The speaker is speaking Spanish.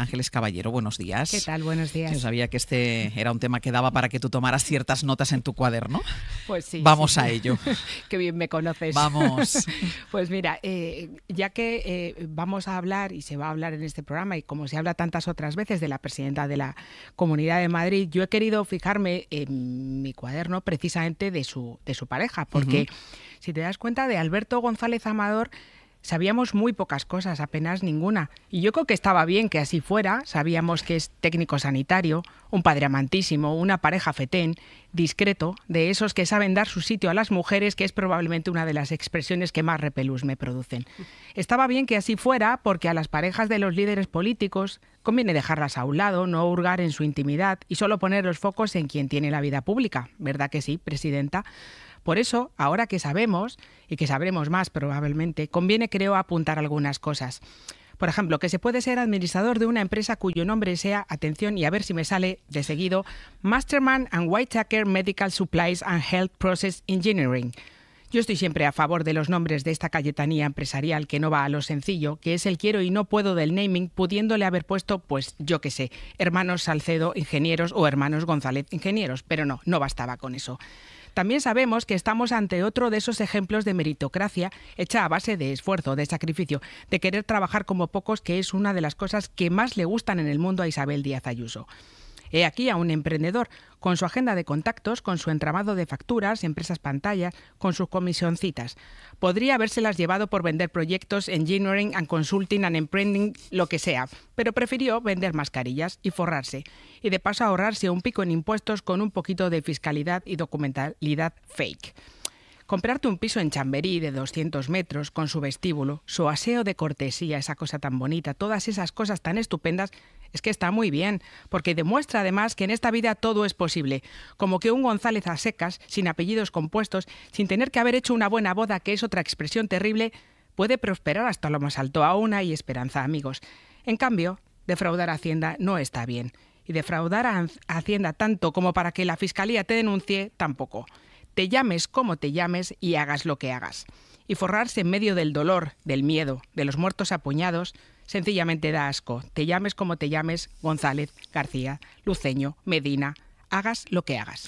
Ángeles Caballero, buenos días. ¿Qué tal? Buenos días. Yo sabía que este era un tema que daba para que tú tomaras ciertas notas en tu cuaderno. Pues sí. Vamos a ello. Qué bien me conoces. Vamos. pues mira, eh, ya que eh, vamos a hablar y se va a hablar en este programa y como se habla tantas otras veces de la presidenta de la Comunidad de Madrid, yo he querido fijarme en mi cuaderno precisamente de su, de su pareja, porque si te das cuenta de Alberto González Amador, sabíamos muy pocas cosas, apenas ninguna. Y yo creo que estaba bien que así fuera. Sabíamos que es técnico sanitario, un padre amantísimo, una pareja fetén, discreto, de esos que saben dar su sitio a las mujeres, que es probablemente una de las expresiones que más repelús me producen. Estaba bien que así fuera porque a las parejas de los líderes políticos conviene dejarlas a un lado, no hurgar en su intimidad y solo poner los focos en quien tiene la vida pública. ¿Verdad que sí, presidenta? Por eso, ahora que sabemos, y que sabremos más probablemente, conviene, creo, apuntar algunas cosas. Por ejemplo, que se puede ser administrador de una empresa cuyo nombre sea, atención y a ver si me sale de seguido, Masterman and Whitaker Medical Supplies and Health Process Engineering. Yo estoy siempre a favor de los nombres de esta cayetanía empresarial que no va a lo sencillo, que es el quiero y no puedo del naming, pudiéndole haber puesto, pues yo qué sé, hermanos Salcedo ingenieros o hermanos González ingenieros, pero no, no bastaba con eso. También sabemos que estamos ante otro de esos ejemplos de meritocracia hecha a base de esfuerzo, de sacrificio, de querer trabajar como pocos, que es una de las cosas que más le gustan en el mundo a Isabel Díaz Ayuso. He aquí a un emprendedor, con su agenda de contactos, con su entramado de facturas, empresas pantallas, con sus comisioncitas. Podría habérselas llevado por vender proyectos, engineering and consulting and emprending, lo que sea, pero prefirió vender mascarillas y forrarse y de paso ahorrarse un pico en impuestos con un poquito de fiscalidad y documentalidad fake. Comprarte un piso en Chamberí de 200 metros con su vestíbulo, su aseo de cortesía, esa cosa tan bonita, todas esas cosas tan estupendas, es que está muy bien, porque demuestra además que en esta vida todo es posible, como que un González a secas, sin apellidos compuestos, sin tener que haber hecho una buena boda, que es otra expresión terrible, puede prosperar hasta lo más alto. ...a Aún y esperanza, amigos. En cambio, defraudar Hacienda no está bien y defraudar a Hacienda tanto como para que la Fiscalía te denuncie, tampoco. Te llames como te llames y hagas lo que hagas. Y forrarse en medio del dolor, del miedo, de los muertos apuñados, sencillamente da asco. Te llames como te llames, González, García, Luceño, Medina, hagas lo que hagas.